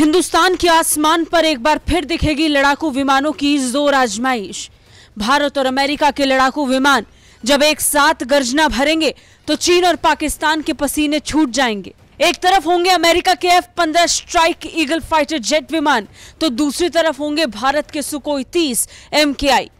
हिंदुस्तान के आसमान पर एक बार फिर दिखेगी लड़ाकू विमानों की जोर आजमाइश भारत और अमेरिका के लड़ाकू विमान जब एक साथ गर्जना भरेंगे तो चीन और पाकिस्तान के पसीने छूट जाएंगे एक तरफ होंगे अमेरिका के एफ पंद्रह स्ट्राइक ईगल फाइटर जेट विमान तो दूसरी तरफ होंगे भारत के सुकोई तीस एम के आई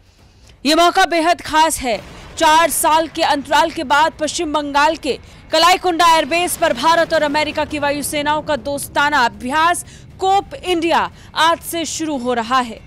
ये मौका बेहद खास है चार साल के अंतराल के बाद पश्चिम बंगाल के कलाईकुंडा एयरबेस पर भारत और अमेरिका की वायुसेनाओं का दोस्ताना अभ्यास कोप इंडिया आज से शुरू हो रहा है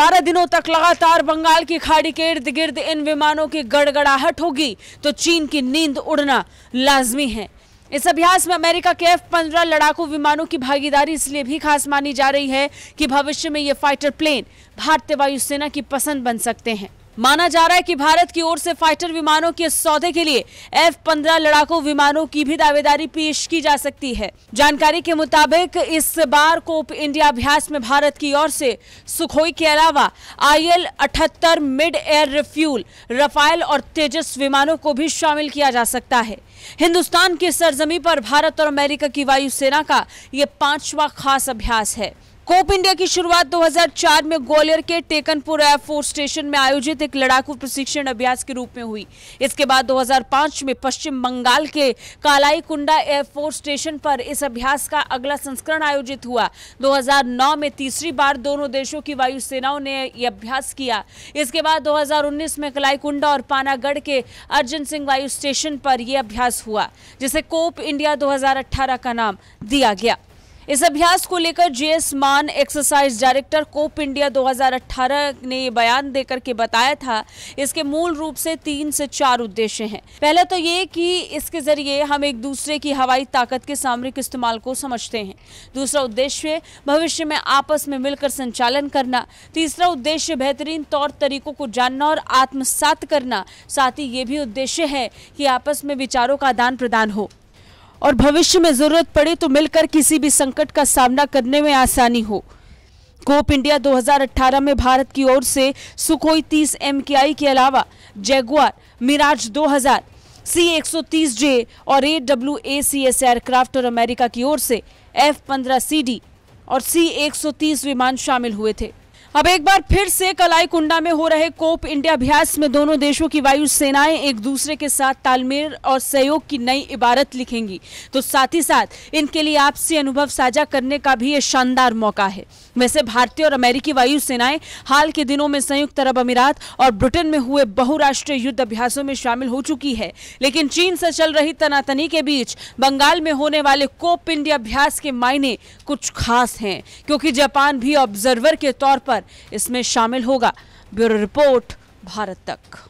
बारह दिनों तक लगातार बंगाल की खाड़ी के इर्द गिर्द इन विमानों की गड़गड़ाहट होगी तो चीन की नींद उड़ना लाजमी है इस अभ्यास में अमेरिका के एफ पंद्रह लड़ाकू विमानों की भागीदारी इसलिए भी खास मानी जा रही है कि भविष्य में ये फाइटर प्लेन भारतीय वायुसेना की पसंद बन सकते हैं माना जा रहा है कि भारत की ओर से फाइटर विमानों के सौदे के लिए एफ पंद्रह लड़ाकू विमानों की भी दावेदारी पेश की जा सकती है जानकारी के मुताबिक इस बार कोप इंडिया अभ्यास में भारत की ओर से सुखोई के अलावा I L mid air refuel Rafale और तेजस विमानों को भी शामिल किया जा सकता है हिंदुस्तान की सरजमी पर भारत और अमेरिका की वायुसेना का ये पांचवा खास अभ्यास है कोप इंडिया की शुरुआत 2004 में ग्वालियर के टेकनपुर एयरफोर्स स्टेशन में आयोजित एक लड़ाकू प्रशिक्षण अभ्यास के रूप में हुई इसके बाद 2005 में पश्चिम बंगाल के कालाई कुंडा एयरफोर्स स्टेशन पर इस अभ्यास का अगला संस्करण आयोजित हुआ 2009 में तीसरी बार दोनों देशों की वायुसेनाओं ने यह अभ्यास किया इसके बाद दो में कलाईकुंडा और पानागढ़ के अर्जन सिंह वायु स्टेशन पर यह अभ्यास विकास हुआ जिसे कोप इंडिया 2018 का नाम दिया गया इस अभ्यास को लेकर जीएस मान एक्सरसाइज डायरेक्टर कोप इंडिया 2018 ने बयान देकर के बताया था इसके मूल रूप से तीन से चार उद्देश्य हैं पहला तो ये कि इसके जरिए हम एक दूसरे की हवाई ताकत के सामरिक इस्तेमाल को समझते हैं दूसरा उद्देश्य भविष्य में आपस में मिलकर संचालन करना तीसरा उद्देश्य बेहतरीन तौर तरीकों को जानना और आत्मसात करना साथ ही ये भी उद्देश्य है कि आपस में विचारों का आदान प्रदान हो और भविष्य में जरूरत पड़े तो मिलकर किसी भी संकट का सामना करने में आसानी हो कोप इंडिया 2018 में भारत की ओर से सुखोई 30 एम के अलावा जैगुआर मिराज 2000 सी एक जे और A W A C S aircraft और अमेरिका की ओर से एफ पंद्रह सी डी और सी एक विमान शामिल हुए थे अब एक बार फिर से कलाई कुंडा में हो रहे कोप इंडिया अभ्यास में दोनों देशों की वायु सेनाएं एक दूसरे के साथ तालमेल और सहयोग की नई इबारत लिखेंगी तो साथ ही साथ इनके लिए आपसी अनुभव साझा करने का भी ये शानदार मौका है वैसे भारतीय और अमेरिकी वायु सेनाएं हाल के दिनों में संयुक्त अरब अमीरात और ब्रिटेन में हुए बहुराष्ट्रीय युद्ध अभ्यासों में शामिल हो चुकी है लेकिन चीन से चल रही तनातनी के बीच बंगाल में होने वाले कोप इंडिया अभ्यास के मायने कुछ खास हैं क्योंकि जापान भी ऑब्जर्वर के तौर पर इसमें शामिल होगा ब्यूरो रिपोर्ट भारत तक